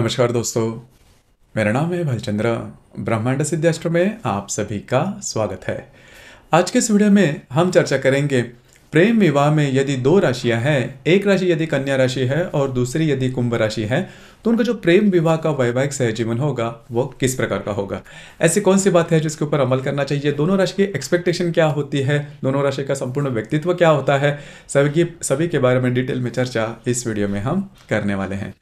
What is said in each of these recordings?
नमस्कार दोस्तों मेरा नाम है भलचंद्र ब्रह्मांड सिद्धास्त्र में आप सभी का स्वागत है आज के इस वीडियो में हम चर्चा करेंगे प्रेम विवाह में यदि दो राशियां हैं एक राशि यदि कन्या राशि है और दूसरी यदि कुंभ राशि है तो उनका जो प्रेम विवाह का वैवाहिक सहजीवन होगा वो किस प्रकार का होगा ऐसी कौन सी बात है जिसके ऊपर अमल करना चाहिए दोनों राशि की एक्सपेक्टेशन क्या होती है दोनों राशि का संपूर्ण व्यक्तित्व क्या होता है सभी सभी के बारे में डिटेल में चर्चा इस वीडियो में हम करने वाले हैं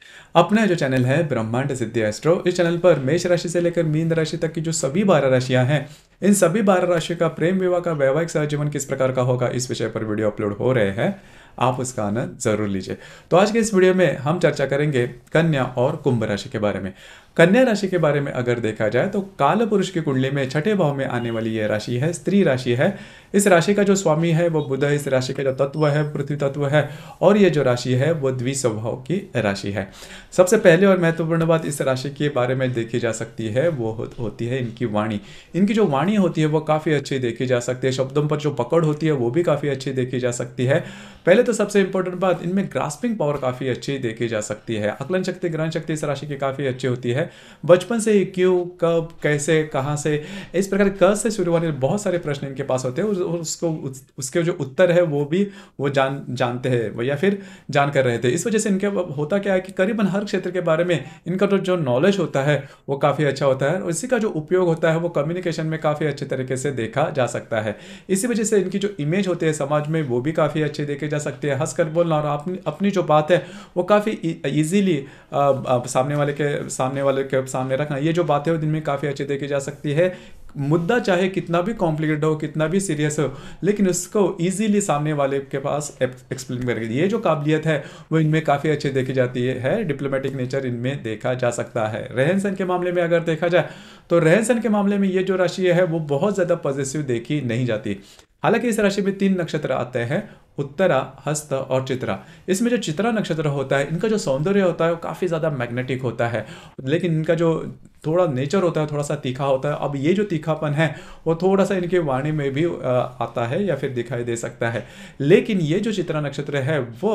अपना जो चैनल है ब्रह्मांड सिद्धि एस्ट्रो इस चैनल पर मेष राशि से लेकर मीन राशि तक की जो सभी बारह राशियां हैं इन सभी बारह राशियों का प्रेम विवाह का वैवाहिक सहजीवन किस प्रकार का होगा इस विषय पर वीडियो अपलोड हो रहे हैं आप उसका आनंद ज़रूर लीजिए तो आज के इस वीडियो में हम चर्चा करेंगे कन्या और कुंभ राशि के बारे में कन्या राशि के बारे में अगर देखा जाए तो काल पुरुष की कुंडली में छठे भाव में आने वाली यह राशि है स्त्री राशि है इस राशि का जो स्वामी है वो बुध इस राशि का जो तत्व है पृथ्वी तत्व है और ये जो राशि है वो द्विस्वभाव की राशि है सबसे पहले और महत्वपूर्ण बात इस राशि के बारे में देखी जा सकती है वो होती है इनकी वाणी इनकी जो वाणी होती है वो काफ़ी अच्छी देखी जा सकती है शब्दों पर जो पकड़ होती है वो भी काफ़ी अच्छी देखी जा सकती है पहले तो सबसे इंपॉर्टेंट बात इनमें ग्रास्पिंग पावर काफ़ी अच्छी देखी जा सकती है आकलन शक्ति ग्रहण शक्ति इस राशि की काफ़ी अच्छी होती है बचपन से ही क्यों कब कैसे कहाँ से इस प्रकार क से शुरू होने बहुत सारे प्रश्न इनके पास होते हैं उसको उसके जो उत्तर है वो भी वो जान जानते हैं या फिर जान कर रहे थे इस वजह से इनके होता क्या है कि करीबन हर क्षेत्र के बारे में इनका तो जो नॉलेज होता है वो काफ़ी अच्छा होता है और इसी का जो उपयोग होता है वो कम्युनिकेशन में काफ़ी अच्छे तरीके से देखा जा सकता है इसी वजह से इनकी जो इमेज होती है समाज में वो भी काफ़ी अच्छे देखे जा सकते हैं हंसकर बोलना और अपनी अपनी जो बात है वो काफ़ी ईजिली e, सामने वाले के सामने वाले के अब सामने रखना ये जो बातें हो दिन में काफ़ी अच्छी देखी जा सकती है मुद्दा चाहे कितना भी कॉम्प्लिकेटेड हो कितना भी सीरियस हो लेकिन उसको इजीली सामने वाले के पास एक्सप्लेन करेगी ये जो काबिलियत है वो इनमें काफ़ी अच्छी देखी जाती है डिप्लोमेटिक नेचर इनमें देखा जा सकता है रहन सहन के मामले में अगर देखा जाए तो रहन सहन के मामले में ये जो राशि है वो बहुत ज़्यादा पॉजिटिव देखी नहीं जाती हालांकि इस राशि में तीन नक्षत्र आते हैं उत्तरा हस्त और चित्रा इसमें जो चित्रा नक्षत्र होता है इनका जो सौंदर्य होता है वो काफ़ी ज़्यादा मैग्नेटिक होता है लेकिन इनका जो थोड़ा नेचर होता है थोड़ा सा तीखा होता है अब ये जो तीखापन है वो थोड़ा सा इनके वाणी में भी आता है या फिर दिखाई दे सकता है लेकिन ये जो चित्रा नक्षत्र है वो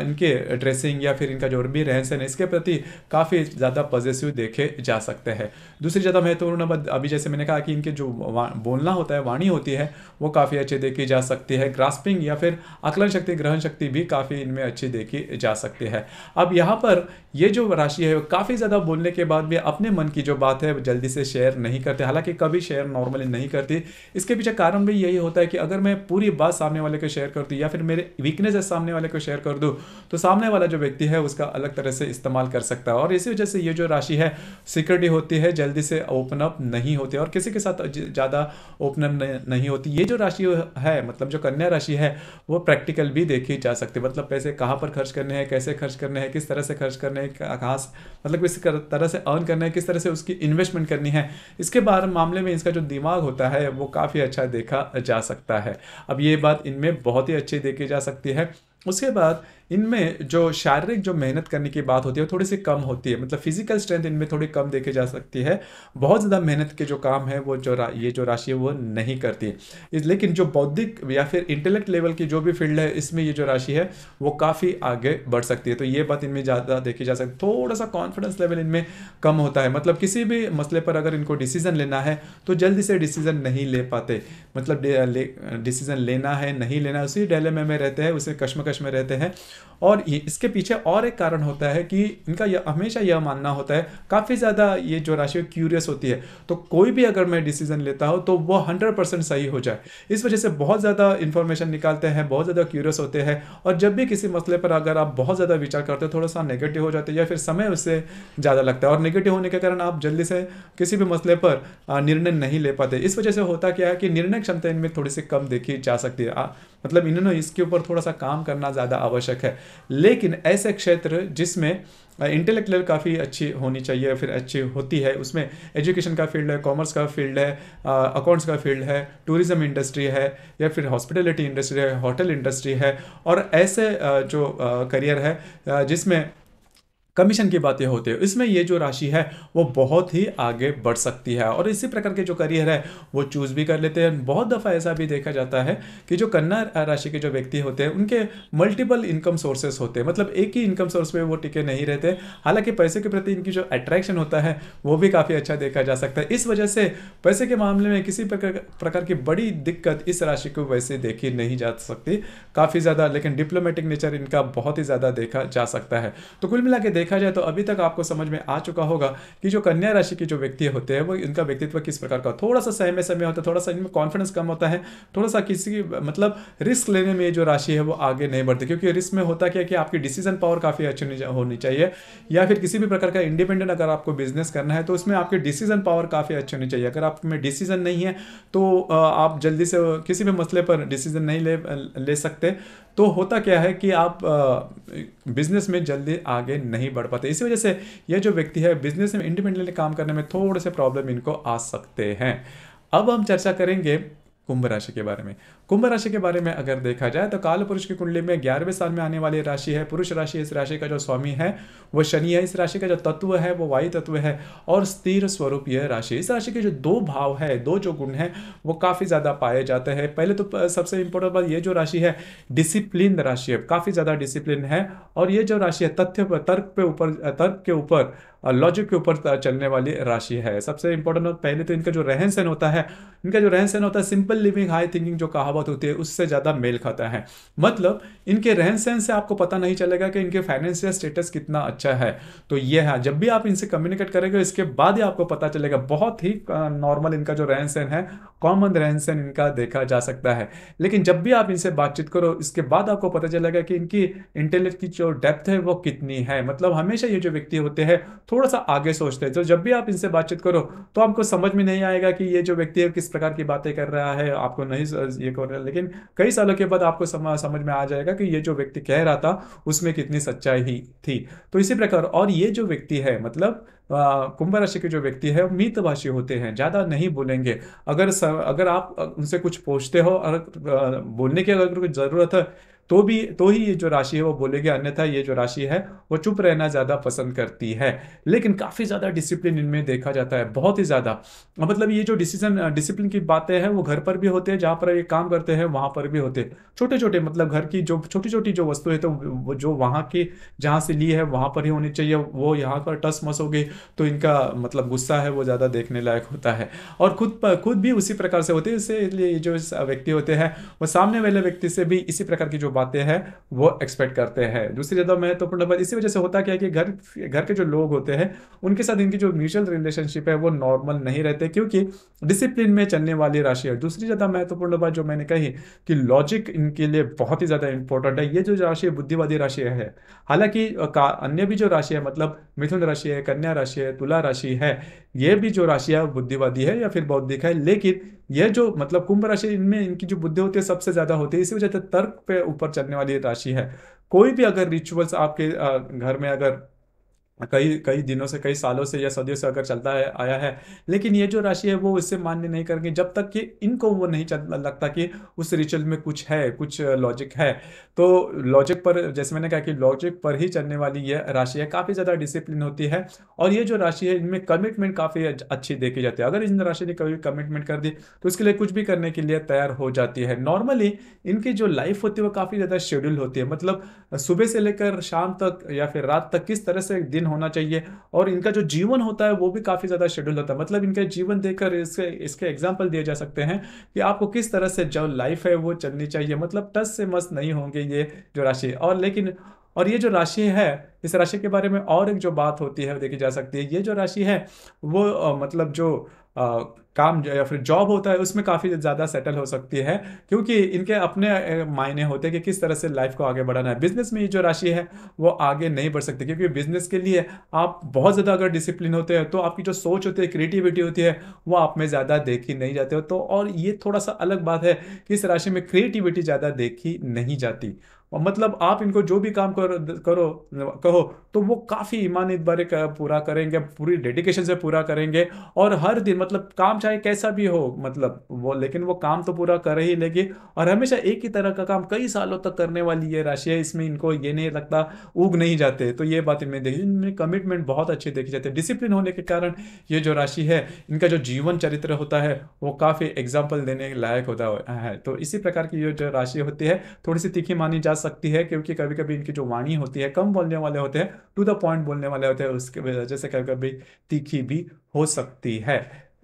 इनके ड्रेसिंग या फिर इनका जो भी रहन सहन इसके प्रति काफ़ी ज़्यादा पॉजिटिव देखे जा सकते हैं दूसरी ज़्यादा महत्वपूर्ण अभी जैसे मैंने कहा कि इनके जो बोलना होता है वाणी होती है वो काफ़ी अच्छी देखी जा सकती है ग्रास्पिंग या फिर आकलन शक्ति ग्रहण शक्ति भी काफ़ी इनमें अच्छी देखी जा सकती है अब यहाँ पर ये जो राशि है काफ़ी ज़्यादा बोलने के बाद भी अपने मन की जो बात है जल्दी से शेयर नहीं करते हालांकि कभी शेयर नॉर्मली नहीं करती इसके पीछे कारण भी यही होता है कि अगर मैं पूरी बात सामने वाले को शेयर कर दूँ या फिर मेरे वीकनेस सामने वाले को शेयर कर दूँ तो सामने वाला जो व्यक्ति है उसका अलग तरह से इस्तेमाल कर सकता है और इसी वजह से ये जो राशि है सिक्योरिटी होती है जल्दी से ओपन अप नहीं होती और किसी के साथ ज़्यादा ओपन अप नहीं होती ये जो राशि है मतलब जो कन्या राशि है वो प्रैक्टिकल भी देखी जा सकती है मतलब पैसे कहाँ पर खर्च करने हैं कैसे खर्च करने हैं किस तरह से खर्च करने हैं कहाँ मतलब किस तरह से अर्न करने हैं किस तरह से उसकी इन्वेस्टमेंट करनी है इसके बारे मामले में इसका जो दिमाग होता है वो काफ़ी अच्छा देखा जा सकता है अब ये बात इनमें बहुत ही अच्छी देखी जा सकती है उसके बाद इनमें जो शारीरिक जो मेहनत करने की बात होती है थोड़ी सी कम होती है मतलब फिजिकल स्ट्रेंथ इनमें थोड़ी कम देखी जा सकती है बहुत ज़्यादा मेहनत के जो काम है वो जो ये जो राशि है वो नहीं करती है लेकिन जो बौद्धिक या फिर इंटेलेक्ट लेवल की जो भी फील्ड है इसमें ये जो राशि है वो काफ़ी आगे बढ़ सकती है तो ये बात इनमें ज़्यादा देखी जा सकती थोड़ा सा कॉन्फिडेंस लेवल इनमें कम होता है मतलब किसी भी मसले पर अगर इनको डिसीजन लेना है तो जल्दी से डिसीजन नहीं ले पाते मतलब डिसीजन लेना है नहीं लेना उसी डेले में रहते हैं उसे कश्मकश में रहते हैं और इसके पीछे और एक कारण होता है कि इनका यह हमेशा यह मानना होता है काफ़ी ज़्यादा ये जो राशि क्यूरियस होती है तो कोई भी अगर मैं डिसीजन लेता हूँ तो वो हंड्रेड परसेंट सही हो जाए इस वजह से बहुत ज़्यादा इन्फॉर्मेशन निकालते हैं बहुत ज़्यादा क्यूरियस होते हैं और जब भी किसी मसले पर अगर आप बहुत ज़्यादा विचार करते हो थोड़ा सा नेगेटिव हो जाते हैं या फिर समय उससे ज़्यादा लगता है और निगेटिव होने के कारण आप जल्दी से किसी भी मसले पर निर्णय नहीं ले पाते इस वजह से होता क्या है कि निर्णय क्षमता इनमें थोड़ी सी कम देखी जा सकती है मतलब इन्होंने इसके ऊपर थोड़ा सा काम करना ज़्यादा आवश्यक है है लेकिन ऐसे क्षेत्र जिसमें इंटेलेक्ट लेवल काफ़ी अच्छी होनी चाहिए फिर अच्छी होती है उसमें एजुकेशन का फील्ड है कॉमर्स का फील्ड है अकाउंट्स का फील्ड है टूरिज्म इंडस्ट्री है या फिर हॉस्पिटलिटी इंडस्ट्री है होटल इंडस्ट्री है और ऐसे जो करियर है जिसमें कमीशन की बातें होती है इसमें ये जो राशि है वो बहुत ही आगे बढ़ सकती है और इसी प्रकार के जो करियर है वो चूज़ भी कर लेते हैं बहुत दफ़ा ऐसा भी देखा जाता है कि जो कन्या राशि के जो व्यक्ति होते हैं उनके मल्टीपल इनकम सोर्सेस होते हैं मतलब एक ही इनकम सोर्स में वो टिके नहीं रहते हालांकि पैसे के प्रति इनकी जो अट्रैक्शन होता है वो भी काफ़ी अच्छा देखा जा सकता है इस वजह से पैसे के मामले में किसी प्रकार प्रकार की बड़ी दिक्कत इस राशि को वैसे देखी नहीं जा सकती काफ़ी ज़्यादा लेकिन डिप्लोमेटिक नेचर इनका बहुत ही ज़्यादा देखा जा सकता है तो कुल मिला के देख देखा जाए तो अभी तक आपको समझ में आ चुका होगा कि जो कन्या राशि के जो व्यक्ति होते हैं वो इनका व्यक्तित्व किस प्रकार का थोड़ा सा सहमे समय होता है थोड़ा सा इनमें कॉन्फिडेंस कम होता है थोड़ा सा किसी मतलब रिस्क लेने में जो राशि है वो आगे नहीं बढ़ती क्योंकि रिस्क में होता क्या कि आपकी डिसीजन पावर काफ़ी अच्छी होनी चाहिए या फिर किसी भी प्रकार का इंडिपेंडेंट अगर आपको बिजनेस करना है तो उसमें आपकी डिसीजन पावर काफ़ी अच्छी होनी चाहिए अगर आप में डिसीजन नहीं है तो आप जल्दी से किसी भी मसले पर डिसीजन नहीं ले ले सकते तो होता क्या है कि आप बिजनेस में जल्दी आगे नहीं बढ़ पाते इसी वजह से ये जो व्यक्ति है बिजनेस में इंडिपेंडेंटली काम करने में थोड़े से प्रॉब्लम इनको आ सकते हैं अब हम चर्चा करेंगे कुंभ राशि के बारे में कुंभ राशि के बारे में अगर देखा जाए तो काल पुरुष की कुंडली में ग्यारहवें साल में आने वाली राशि है पुरुष राशि इस राशि का जो स्वामी है वो शनि है इस राशि का जो तत्व है वो वायु तत्व है और स्थिर स्वरूप यह राशि इस राशि के जो दो भाव है दो जो गुण है वो काफ़ी ज़्यादा पाए जाते हैं पहले तो सबसे इंपॉर्टेंट बात ये जो राशि है डिसिप्लिन राशि है काफ़ी ज़्यादा डिसिप्लिन है और ये जो राशि है तथ्य तर्क पे ऊपर तर्क के ऊपर लॉजिक के ऊपर चलने वाली राशि है सबसे इंपॉर्टेंट और पहले तो इनका जो रहन सहन होता है इनका जो रहन सहन होता है सिंपल लिविंग हाई थिंकिंग जो कहावत होती है उससे ज़्यादा मेल खाता है मतलब इनके रहन सहन से आपको पता नहीं चलेगा कि इनके फाइनेंशियल स्टेटस कितना अच्छा है तो ये है जब भी आप इनसे कम्युनिकेट करेंगे इसके बाद ही आपको पता चलेगा बहुत ही नॉर्मल इनका जो रहन सहन है कॉमन रहन सहन इनका देखा जा सकता है लेकिन जब भी आप इनसे बातचीत करो इसके बाद आपको पता चलेगा कि इनकी इंटेलेक्ट की जो डेप्थ है वो कितनी है मतलब हमेशा ये जो व्यक्ति होते हैं थोड़ा सा आगे सोचते हैं तो जब भी आप इनसे बातचीत करो तो आपको समझ में नहीं आएगा कि ये जो व्यक्ति है किस प्रकार की बातें कर रहा है आपको नहीं ये कर रहा है लेकिन कई सालों के बाद आपको समझ में आ जाएगा कि ये जो व्यक्ति कह रहा था उसमें कितनी सच्चाई ही थी तो इसी प्रकार और ये जो व्यक्ति है मतलब कुंभ राशि के जो व्यक्ति है मितभाषी होते हैं ज़्यादा नहीं बोलेंगे अगर अगर आप उनसे कुछ पूछते हो और बोलने की अगर कुछ ज़रूरत है तो भी तो ही ये जो राशि है वो बोलेगी अन्यथा ये जो राशि है वो चुप रहना ज़्यादा पसंद करती है लेकिन काफ़ी ज़्यादा डिसिप्लिन इनमें देखा जाता है बहुत ही ज़्यादा मतलब ये जो डिसीजन डिसिप्लिन की बातें हैं वो घर पर भी होते हैं जहाँ पर ये काम करते हैं वहाँ पर भी होते हैं छोटे छोटे मतलब घर की जो छोटी छोटी जो वस्तु है तो जो वहाँ की जहाँ से ली है वहाँ पर ही होनी चाहिए वो यहाँ पर टस मस हो गई तो इनका मतलब गुस्सा है वो ज़्यादा देखने लायक होता है और खुद खुद भी उसी प्रकार से होते हैं इसलिए जो व्यक्ति होते हैं वो सामने वाले व्यक्ति से भी इसी प्रकार की जो बातें हैं वो एक्सपेक्ट करते हैं दूसरी ज़्यादा महत्वपूर्ण तो नंबर मतलब इसी वजह से होता क्या है कि घर घर के जो लोग होते हैं उनके साथ इनकी जो म्यूचुअल रिलेशनशिप है वो नॉर्मल नहीं रहते क्योंकि डिसिप्लिन में चलने वाली राशि है दूसरी ज़्यादा महत्वपूर्ण तो नंबर मतलब जो मैंने कही कि लॉजिक इनके लिए बहुत ही ज़्यादा इंपॉर्टेंट है ये जो राशि बुद्धिवादी राशि है हालांकि अन्य भी जो राशि है मतलब मिथुन राशि है कन्या राशि है तुला राशि है ये भी जो है बुद्धिवादी है या फिर बौद्धिक है लेकिन यह जो मतलब कुंभ राशि इनमें इनकी जो बुद्धि होती है सबसे ज़्यादा होती है इसी वजह से तर्क पे ऊपर चलने वाली राशि है कोई भी अगर रिचुअल्स आपके घर में अगर कई कई दिनों से कई सालों से या सदियों से अगर चलता है, आया है लेकिन ये जो राशि है वो इससे मान्य नहीं करेंगे जब तक कि इनको वो नहीं लगता कि उस रिचुअल में कुछ है कुछ लॉजिक है तो लॉजिक पर जैसे मैंने कहा कि लॉजिक पर ही चलने वाली ये राशि है काफ़ी ज़्यादा डिसिप्लिन होती है और ये जो राशि है इनमें कमिटमेंट काफ़ी अच्छी देखी जाती है अगर इन राशि ने कभी कमिटमेंट कर दी तो इसके लिए कुछ भी करने के लिए तैयार हो जाती है नॉर्मली इनकी जो लाइफ होती है वो काफ़ी ज़्यादा शेड्यूल होती है मतलब सुबह से लेकर शाम तक या फिर रात तक किस तरह से दिन दिन होना चाहिए और इनका जो जीवन होता है वो भी काफ़ी ज़्यादा शेड्यूल होता है मतलब इनके जीवन देखकर इसके इसके एग्जाम्पल दिए जा सकते हैं कि आपको किस तरह से जो लाइफ है वो चलनी चाहिए मतलब टस से मस नहीं होंगे ये जो राशि और लेकिन और ये जो राशि है इस राशि के बारे में और एक जो बात होती है देखी जा सकती है ये जो राशि है वो मतलब जो काम या फिर जॉब होता है उसमें काफ़ी ज़्यादा सेटल हो सकती है क्योंकि इनके अपने मायने होते हैं कि किस तरह से लाइफ को आगे बढ़ाना है बिजनेस में ये जो राशि है वो आगे नहीं बढ़ सकती क्योंकि बिजनेस के लिए आप बहुत ज़्यादा अगर डिसिप्लिन होते हैं तो आपकी जो सोच होती है क्रिएटिविटी होती है वो आप में ज़्यादा देखी नहीं जाते हो तो और ये थोड़ा सा अलग बात है कि इस राशि में क्रिएटिविटी ज़्यादा देखी नहीं जाती और मतलब आप इनको जो भी काम कर करो कहो तो वो काफ़ी ईमान बारे पूरा करेंगे पूरी डेडिकेशन से पूरा करेंगे और हर दिन मतलब काम चाहे कैसा भी हो मतलब वो लेकिन वो काम तो पूरा कर ही लेगी और हमेशा एक ही तरह का काम कई सालों तक करने वाली ये राशि है इसमें इनको ये नहीं लगता उग नहीं जाते तो ये बात इनमें देखी इनमें कमिटमेंट बहुत अच्छे देखे जाते डिसिप्लिन होने के कारण ये जो राशि है इनका जो जीवन चरित्र होता है वो काफ़ी एग्जाम्पल देने लायक होता है तो इसी प्रकार की ये जो राशि होती है थोड़ी सी तीखी मानी जा सकती है क्योंकि कभी कभी इनकी जो वाणी होती है कम बोलने वाले होते हैं टू द पॉइंट बोलने वाले होते हैं उसके वजह से कभी कभी तीखी भी हो सकती है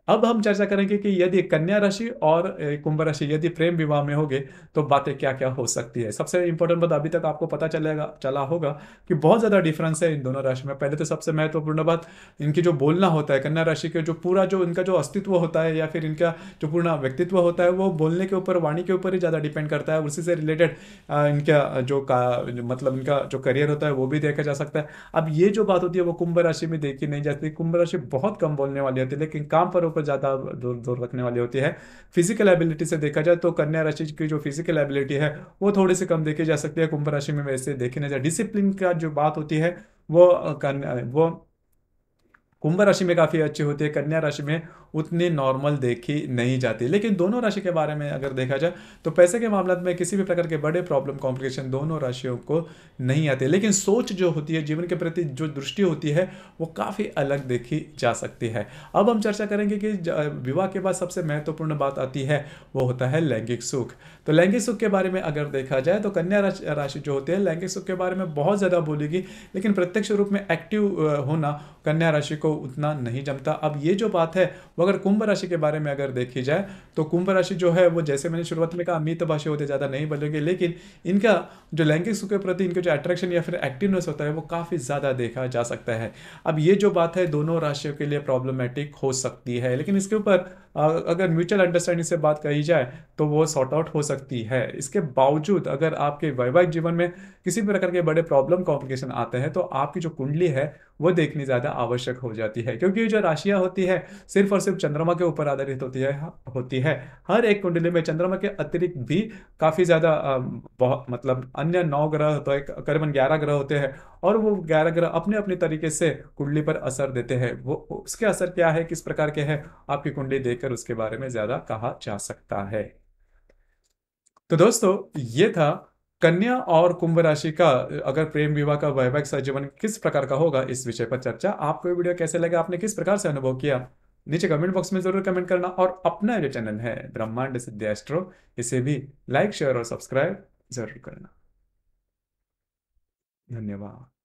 अब हम चर्चा करेंगे कि यदि कन्या राशि और कुंभ राशि यदि प्रेम विवाह में होगे तो बातें क्या क्या हो सकती है सबसे इंपॉर्टेंट बात अभी तक आपको पता चलेगा चला होगा कि बहुत ज़्यादा डिफरेंस है इन दोनों राशि में पहले तो सबसे महत्वपूर्ण बात इनकी जो बोलना होता है कन्या राशि के जो पूरा जो इनका जो अस्तित्व होता है या फिर इनका जो पूर्ण व्यक्तित्व होता है वो बोलने के ऊपर वाणी के ऊपर ही ज़्यादा डिपेंड करता है उसी से रिलेटेड इनका जो का मतलब इनका जो करियर होता है वो भी देखा जा सकता है अब ये जो बात होती है वो कुंभ राशि में देखी नहीं जाती कुंभ राशि बहुत कम बोलने वाली होती है लेकिन काम पर ऊपर को ज़्यादा दूर दूर रखने वाली होती है फिजिकल एबिलिटी से देखा जाए तो कन्या राशि की जो फिजिकल एबिलिटी है वो थोड़ी सी कम देखी जा सकती है कुंभ राशि में वैसे देखी ना जाए डिसिप्लिन का जो बात होती है वो कन्या वो कुंभ राशि में काफ़ी अच्छी होती है कन्या राशि में उतनी नॉर्मल देखी नहीं जाती लेकिन दोनों राशि के बारे में अगर देखा जाए तो पैसे के मामला में किसी भी प्रकार के बड़े प्रॉब्लम कॉम्प्लिकेशन दोनों राशियों को नहीं आते लेकिन सोच जो होती है जीवन के प्रति जो दृष्टि होती है वो काफ़ी अलग देखी जा सकती है अब हम चर्चा करेंगे कि विवाह के बाद सबसे महत्वपूर्ण बात आती है वो होता है लैंगिक सुख तो लैंगिक सुख के बारे में अगर देखा जाए तो कन्या राशि जो होती है लैंगिक सुख के बारे में बहुत ज़्यादा बोलेगी लेकिन प्रत्यक्ष रूप में एक्टिव होना कन्या राशि को उतना नहीं जमता अब ये जो बात है मगर कुंभ राशि के बारे में अगर देखी जाए तो कुंभ राशि जो है वो जैसे मैंने शुरुआत में कहा अमित भाषी होते ज़्यादा नहीं बदलेंगे लेकिन इनका जो लैंगिक सुख के प्रति इनका जो अट्रैक्शन या फिर एक्टिवनेस होता है वो काफ़ी ज़्यादा देखा जा सकता है अब ये जो बात है दोनों राशियों के लिए प्रॉब्लमेटिक हो सकती है लेकिन इसके ऊपर अगर म्यूचुअल अंडरस्टैंडिंग से बात कही जाए तो वो सॉर्ट आउट हो सकती है इसके बावजूद अगर आपके वैवाहिक जीवन में किसी भी प्रकार के बड़े प्रॉब्लम कॉम्प्लिकेशन आते हैं तो आपकी जो कुंडली है वो देखनी ज़्यादा आवश्यक हो जाती है क्योंकि जो राशियाँ होती है सिर्फ और सिर्फ चंद्रमा के ऊपर आधारित होती है होती है हर एक कुंडली में चंद्रमा के अतिरिक्त भी काफ़ी ज़्यादा बहुत मतलब अन्य नौ ग्रह तो एक करीबन ग्यारह ग्रह होते हैं और वो ग्यारह ग्रह अपने अपने तरीके से कुंडली पर असर देते हैं वो उसके असर क्या है किस प्रकार के हैं आपकी कुंडली देख लेकर उसके बारे में ज्यादा कहा जा सकता है तो दोस्तों ये था कन्या और कुंभ राशि का अगर प्रेम विवाह का वैवाहिक सजीवन किस प्रकार का होगा इस विषय पर चर्चा आपको ये वीडियो कैसे लगा आपने किस प्रकार से अनुभव किया नीचे कमेंट बॉक्स में जरूर कमेंट करना और अपना जो चैनल है ब्रह्मांड सिद्धि इसे भी लाइक शेयर और सब्सक्राइब जरूर करना धन्यवाद